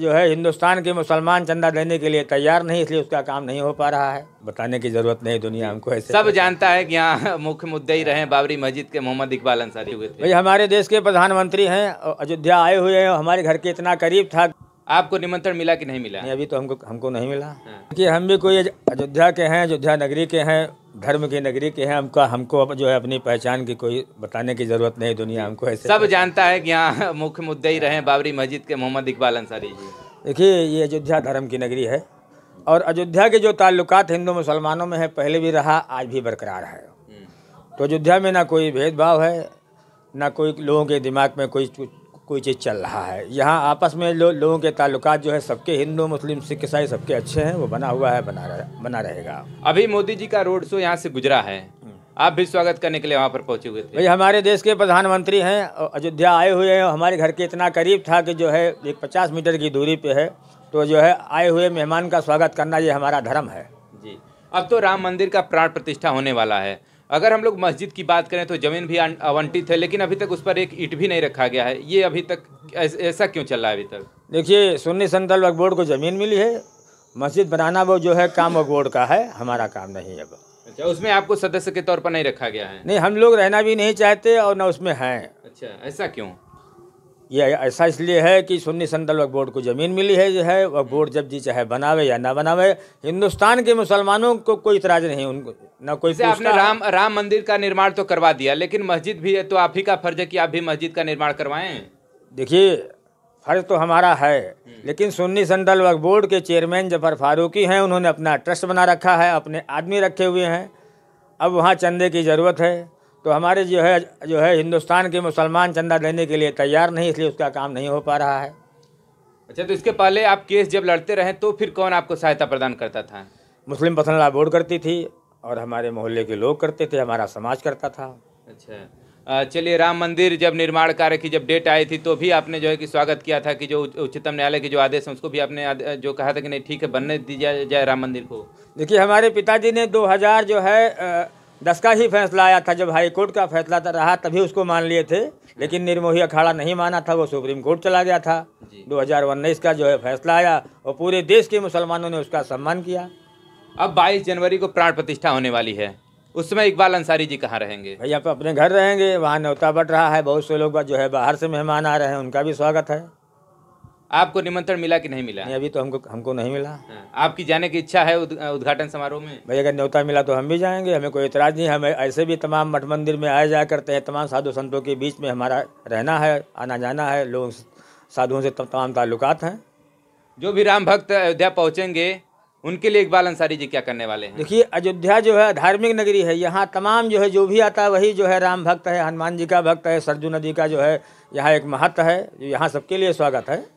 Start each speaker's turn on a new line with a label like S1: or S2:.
S1: जो है हिंदुस्तान के मुसलमान चंदा देने के लिए तैयार नहीं इसलिए उसका काम नहीं हो पा रहा है बताने की जरूरत नहीं दुनिया हमको ऐसे सब
S2: जानता है कि यहाँ मुख्य मुद्दे ही रहे बाबरी मस्जिद के मोहम्मद इकबाल अंसारी हुए थे
S1: भाई हमारे देश के प्रधानमंत्री हैं अयोध्या आए हुए हैं हमारे घर के इतना करीब था आपको निमंत्रण मिला कि नहीं मिला नहीं अभी तो हमको हमको नहीं मिला हाँ। कि हम भी कोई अयोध्या के हैं अयोध्या नगरी के हैं धर्म की नगरी के हैं हमको हमको जो है अपनी पहचान की कोई बताने की ज़रूरत नहीं दुनिया हमको ऐसे सब
S2: जानता है कि यहाँ मुख्य मुद्दे ही रहे बाबरी मस्जिद के मोहम्मद इकबाल अंसारी
S1: जी देखिए ये अयोध्या धर्म की नगरी है और अयोध्या के जो ताल्लुकात हिंदू मुसलमानों में है पहले भी रहा आज भी बरकरार है हम्म। तो अयोध्या में ना कोई भेदभाव है ना कोई लोगों के दिमाग में कोई कोई चीज़ चल रहा है यहाँ आपस में लो, लोगों के ताल्लुक जो है सबके हिंदू मुस्लिम सिख ईसाई सबके अच्छे हैं वो बना हुआ है बना रहे, बना रहेगा
S2: अभी मोदी जी का रोड शो यहाँ से गुजरा है हम्म। आप भी स्वागत करने के लिए वहाँ पर पहुँचे हुए थे
S1: भाई हमारे देश के प्रधानमंत्री हैं अयोध्या आए हुए हैं हमारे घर के इतना करीब था कि जो है एक पचास मीटर की दूरी पे है तो जो है आए हुए मेहमान का स्वागत करना ये हमारा धर्म है जी अब
S2: तो राम मंदिर का प्राण प्रतिष्ठा होने वाला है अगर हम लोग मस्जिद की बात करें तो ज़मीन भी आवंटित है लेकिन अभी तक उस पर एक ईट भी नहीं रखा गया है ये अभी तक ऐसा क्यों चल रहा है अभी तक
S1: देखिए सुन्नी संतल वक्फ बोर्ड को ज़मीन मिली है मस्जिद बनाना वो जो है काम वक्फ बोर्ड का है हमारा काम नहीं है
S2: अच्छा उसमें आपको सदस्य के तौर पर नहीं रखा गया है
S1: नहीं हम लोग रहना भी नहीं चाहते और न उसमें हैं
S2: अच्छा ऐसा क्यों
S1: ये ऐसा इसलिए है कि सुन्नी सेंट्रल वक्फ बोर्ड को ज़मीन मिली है जो है वक्फ बोर्ड जब जी चाहे बनावे या ना बनावे हिंदुस्तान के मुसलमानों को कोई इतराज नहीं उनको ना कोई आपने राम राम मंदिर का निर्माण तो
S2: करवा दिया लेकिन मस्जिद भी है तो
S1: आप ही का फर्ज है कि आप भी मस्जिद का निर्माण करवाएं देखिए फर्ज तो हमारा है हम्म। लेकिन सुन्नी सेंट्रल वक्फ बोर्ड के चेयरमैन जफर फारूकी हैं उन्होंने अपना ट्रस्ट बना रखा है अपने आदमी रखे हुए हैं अब वहाँ चंदे की ज़रूरत है तो हमारे जो है जो है हिंदुस्तान के मुसलमान चंदा देने के लिए तैयार नहीं इसलिए उसका काम नहीं हो पा रहा है अच्छा तो इसके पहले आप केस जब लड़ते रहे तो फिर कौन आपको सहायता प्रदान करता था मुस्लिम पसंद बोर्ड करती थी और हमारे मोहल्ले के लोग करते थे हमारा समाज करता था
S2: अच्छा चलिए राम मंदिर जब निर्माण कार्य की जब डेट आई थी तो भी आपने जो है कि स्वागत किया था कि जो उच्चतम न्यायालय के जो
S1: आदेश हैं उसको भी आपने जो कहा था कि नहीं ठीक है बनने दिया जाए राम मंदिर को देखिए हमारे पिताजी ने दो जो है दस का ही फैसला आया था जब हाई कोर्ट का फैसला तो रहा तभी उसको मान लिए थे लेकिन निर्मोही अखाड़ा नहीं माना था वो सुप्रीम कोर्ट चला गया था दो हजार उन्नीस का जो है फैसला आया और पूरे देश के मुसलमानों ने उसका सम्मान किया अब बाईस जनवरी को प्राण प्रतिष्ठा होने वाली है उस समय इकबाल अंसारी जी कहाँ रहेंगे भैया अपने घर रहेंगे वहाँ न्योता बढ़ रहा है बहुत से लोग जो है बाहर से मेहमान आ रहे हैं उनका भी स्वागत है आपको निमंत्रण मिला कि नहीं मिला नहीं अभी तो हमको हमको नहीं मिला हाँ। आपकी जाने की इच्छा है उद्घाटन समारोह में भाई अगर न्योता मिला तो हम भी जाएंगे हमें कोई इतराज नहीं हमें ऐसे भी तमाम मठ मंदिर में आए जाया करते हैं तमाम साधु संतों के बीच में हमारा रहना है आना जाना है लोग साधुओं से तमाम ताल्लुकात हैं जो भी राम भक्त अयोध्या पहुँचेंगे उनके लिए इकबाल अंसारी जी क्या करने वाले हैं देखिए अयोध्या जो है धार्मिक नगरी है यहाँ तमाम जो है जो भी आता है वही जो है राम भक्त है हनुमान जी का भक्त है सरजू नदी का जो है यहाँ एक महत्व है जो यहाँ सबके लिए स्वागत है